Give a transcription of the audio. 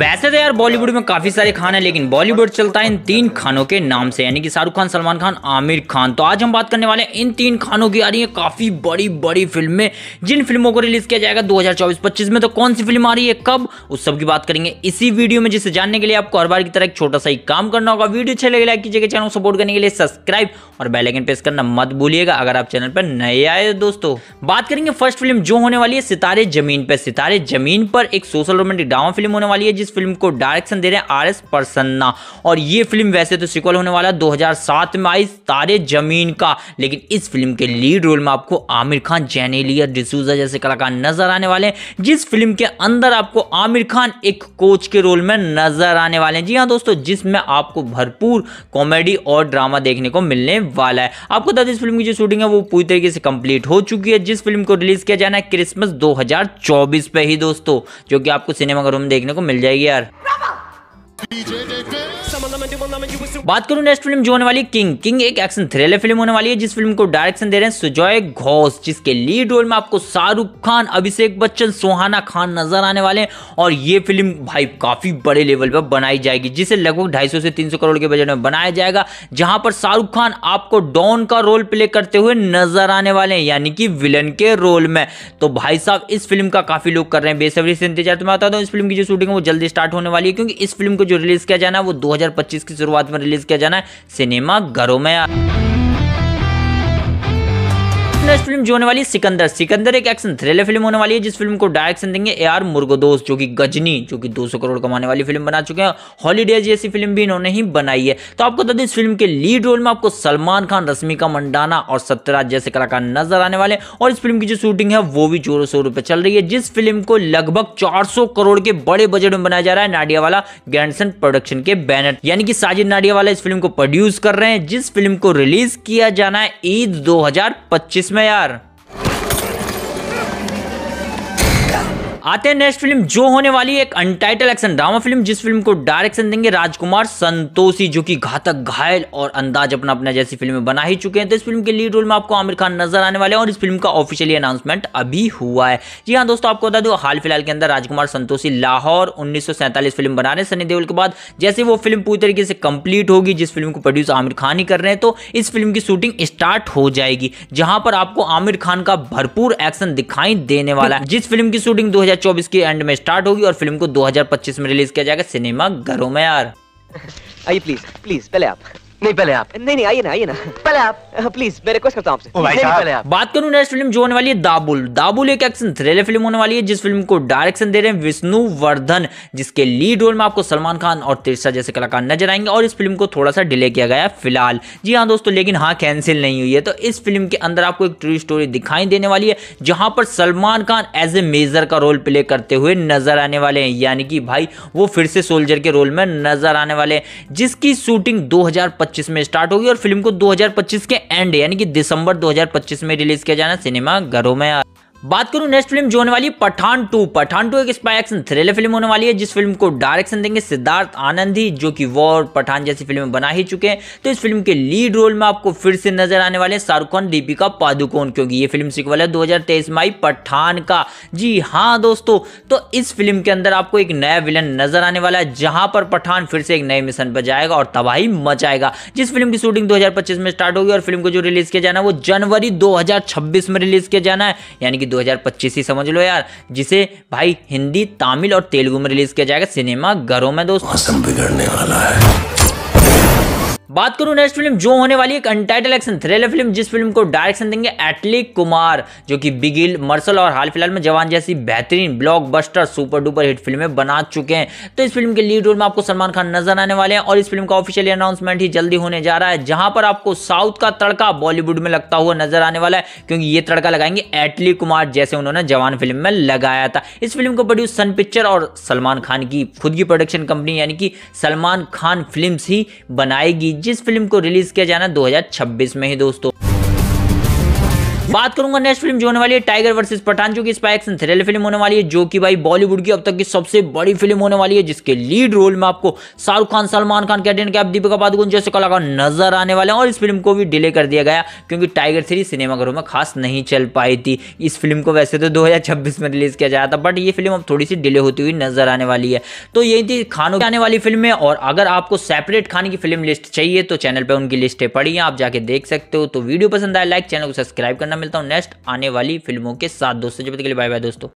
वैसे तो यार बॉलीवुड में काफी सारे खान हैं लेकिन बॉलीवुड चलता है इन तीन खानों के नाम से यानी कि शाहरुख खान सलमान खान आमिर खान तो आज हम बात करने वाले हैं इन तीन खानों की आ रही है काफी बड़ी बड़ी फिल्में जिन फिल्मों को रिलीज किया जाएगा 2024-25 में तो कौन सी फिल्म आ रही है कब उस सब की बात करेंगे इसी वीडियो में जिसे जानने के लिए आपको हर बार की तरह एक छोटा सा ही काम करना होगा वीडियो अच्छे लगे लाइक कीजिएगा चैनल सपोर्ट करने के लिए सब्सक्राइब और बेलाइकन प्रेस करना मत भूलिएगा अगर आप चैनल पर नए आए दोस्तों बात करेंगे फर्स्ट फिल्म जो होने वाली है सितारे जमीन पर सितारे जमीन पर एक सोशल रोमेंटिक ड्रामा फिल्म होने वाली है जिस फिल्म को डायरेक्शन दे रहे हैं आर एस प्रसन्ना और ये फिल्म वैसे तो सिक्वल होने वाला दो में आई तारे जमीन का लेकिन इस फिल्म के लीड रोल में आपको आमिर खान जैनेलिया डिसूजा जैसे कलाकार नजर आने वाले हैं जिस फिल्म के अंदर आपको आमिर खान एक कोच के रोल में नजर आने वाले हैं जी हाँ दोस्तों जिसमें आपको भरपूर कॉमेडी और ड्रामा देखने को मिलने वाला है आपको बता दें इस फिल्म की जो शूटिंग है वो पूरी तरीके से कंप्लीट हो चुकी है जिस फिल्म को रिलीज किया जाना है क्रिसमस 2024 पे ही दोस्तों जो कि आपको सिनेमाघरों में देखने को मिल जाएगी जाएगी यार बात करूं नेक्स्ट फिल्म जो होने वाली किंग किंग एक एक्शन थ्रिलर फिल्म होने वाली है जिस फिल्म को डायरेक्शन दे रहे हैं सुजॉय घोष जिसके लीड रोल में आपको शाहरुख खान अभिषेक बच्चन सोहाना खान नजर आने वाले हैं और ये फिल्म भाई काफी बड़े लेवल पर बनाई जाएगी जिसे लगभग ढाई से तीन करोड़ के बजट में बनाया जाएगा जहां पर शाहरुख खान आपको डॉन का रोल प्ले करते हुए नजर आने वाले हैं यानी कि विलन के रोल में तो भाई साहब इस फिल्म का काफी लोग कर रहे हैं बेसब्री से इंतजार तो मैं हूँ इस फिल्म की जो शूटिंग है वो जल्दी स्टार्ट होने वाली है क्योंकि इस फिल्म को जो रिलीज किया जाना है वो 2025 की शुरुआत में रिलीज रिलीज़ किया जाना है सिनेमा घरों में नेक्स्ट फिल्म जो होने वाली सिकंदर सिकंदर एक एक्शन थ्रिलर फिल्म होने वाली है जिस फिल्म को डायरेक्शन देंगे ए आर मुर्गोदोस जो कि गजनी जो कि 200 करोड़ कमाने वाली फिल्म बना चुके हैं हॉलीडे जैसी फिल्म भी इन्होंने ही बनाई है तो आपको बता दें इस फिल्म के लीड रोल में आपको सलमान खान रश्मिका मंडाना और सत्यराज जैसे कलाकार नजर आने वाले और इस फिल्म की जो शूटिंग है वो भी जोरों शोरों पर चल रही है जिस फिल्म को लगभग चार करोड़ के बड़े बजट में बनाया जा रहा है नाडिया वाला गैंडसन प्रोडक्शन के बैनर यानी कि साजिद नाडिया वाला इस फिल्म को प्रोड्यूस कर रहे हैं जिस फिल्म को रिलीज किया जाना है ईद दो में crear आते हैं नेक्स्ट फिल्म जो होने वाली एक अनटाइटल एक्शन ड्रामा फिल्म जिस फिल्म को डायरेक्शन देंगे राजकुमार संतोषी जो कि घातक घायल और अंदाज अपना अपना जैसी फिल्म बना ही चुके हैं तो इस फिल्म के लीड रोल में आपको आमिर खान नजर आने वाले हैं और इस फिल्म का ऑफिशियली अनाउंसमेंट अभी हुआ है जी हाँ दोस्तों आपको बता दो हाल फिलहाल के अंदर राजकुमार संतोषी लाहौर उन्नीस फिल्म बना रहे सनी देवल के बाद जैसे वो फिल्म पूरी तरीके से कंप्लीट होगी जिस फिल्म को प्रोड्यूस आमिर खान ही कर रहे हैं तो इस फिल्म की शूटिंग स्टार्ट हो जाएगी जहां पर आपको आमिर खान का भरपूर एक्शन दिखाई देने वाला है जिस फिल्म की शूटिंग दो 2024 के एंड में स्टार्ट होगी और फिल्म को 2025 में रिलीज किया जाएगा सिनेमा घरों में यार आइए प्लीज प्लीज पहले आप नहीं पहले आप नहीं नहीं आइए ना आइए ना पहले आप प्लीज हाँ, मैं रिक्वेस्ट करता हूँ आपसे पहले आप बात करूँ नेक्स्ट फिल्म जो होने वाली है दाबुल दाबुल एक एक्शन थ्रिलर फिल्म होने वाली है जिस फिल्म को डायरेक्शन दे रहे हैं विष्णु वर्धन जिसके लीड रोल में आपको सलमान खान और तिरसा जैसे कलाकार नजर आएंगे और इस फिल्म को थोड़ा सा डिले किया गया फिलहाल जी हाँ दोस्तों लेकिन हाँ कैंसिल नहीं हुई है तो इस फिल्म के अंदर आपको एक ट्रू स्टोरी दिखाई देने वाली है जहाँ पर Salman Khan as a major का रोल प्ले करते हुए नजर आने वाले हैं यानी कि भाई वो फिर से सोल्जर के रोल में नजर आने वाले हैं जिसकी शूटिंग दो 2025 में स्टार्ट होगी और फिल्म को 2025 के एंड यानी कि दिसंबर 2025 में रिलीज किया जाना सिनेमा घरों में बात करूं नेक्स्ट फिल्म जो होने वाली पठान टू पठान टू एक स्पाई एक्शन थ्रिलर फिल्म होने वाली है जिस फिल्म को डायरेक्शन देंगे सिद्धार्थ आनंदी जो कि वॉर पठान जैसी फिल्म बना ही चुके हैं तो इस फिल्म के लीड रोल में आपको फिर से नजर आने वाले शाहरुख खान दीपिका पादुकोण क्योंकि ये फिल्म सिक्वल है दो में आई पठान का जी हाँ दोस्तों तो इस फिल्म के अंदर आपको एक नया विलन नजर आने वाला है जहां पर पठान फिर से एक नए मिशन पर जाएगा और तबाही मचाएगा जिस फिल्म की शूटिंग दो में स्टार्ट होगी और फिल्म को जो रिलीज किया जाना है वो जनवरी दो में रिलीज किया जाना है यानी कि 2025 ही समझ लो यार जिसे भाई हिंदी तमिल और तेलुगु में रिलीज किया जाएगा सिनेमा घरों में दोस्तों बिगड़ने वाला है बात करूं नेक्स्ट फिल्म जो होने वाली एक अनटाइटल एक्शन थ्रिलर फिल्म जिस फिल्म को डायरेक्शन देंगे एटली कुमार जो कि बिगिल मर्सल और हाल फिलहाल में जवान जैसी बेहतरीन ब्लॉकबस्टर सुपर डुपर हिट फिल्में बना चुके हैं तो इस फिल्म के लीड रोल में आपको सलमान खान नजर आने वाले हैं और इस फिल्म का ऑफिशियल अनाउंसमेंट ही जल्दी होने जा रहा है जहां पर आपको साउथ का तड़का बॉलीवुड में लगता हुआ नजर आने वाला है क्योंकि ये तड़का लगाएंगे एटली कुमार जैसे उन्होंने जवान फिल्म में लगाया था इस फिल्म को प्रोड्यूस सन पिक्चर और सलमान खान की खुद की प्रोडक्शन कंपनी यानी कि सलमान खान फिल्म ही बनाएगी जिस फिल्म को रिलीज किया जाना 2026 में ही दोस्तों बात करूंगा नेक्स्ट फिल्म जो होने वाली है टाइगर वर्सेस पठान जो की स्पाई फिल्म होने वाली है जो कि भाई बॉलीवुड की अब तक की सबसे बड़ी फिल्म होने वाली है जिसके लीड रोल में आपको शाहरुख खान सलमान खान कैटरीन कैफ दीपिका पादुकोण जैसे कलाकार नजर आने वाले हैं और इस फिल्म को भी डिले कर दिया गया क्योंकि टाइगर थ्री सिनेमाघरों में खास नहीं चल पाई थी इस फिल्म को वैसे तो दो में रिलीज किया जा रहा था बट ये फिल्म अब थोड़ी सी डिले होती हुई नजर आने वाली है तो यही थी खानों की आने वाली फिल्म है और अगर आपको सेपरेट खाने की फिल्म लिस्ट चाहिए तो चैनल पर उनकी लिस्टें पड़ी हैं आप जाके देख सकते हो तो वीडियो पसंद आए लाइक चैनल को सब्सक्राइब करना मिलता हूँ नेक्स्ट आने वाली फिल्मों के साथ दोस्तों जब तक के लिए बाय बाय दोस्तों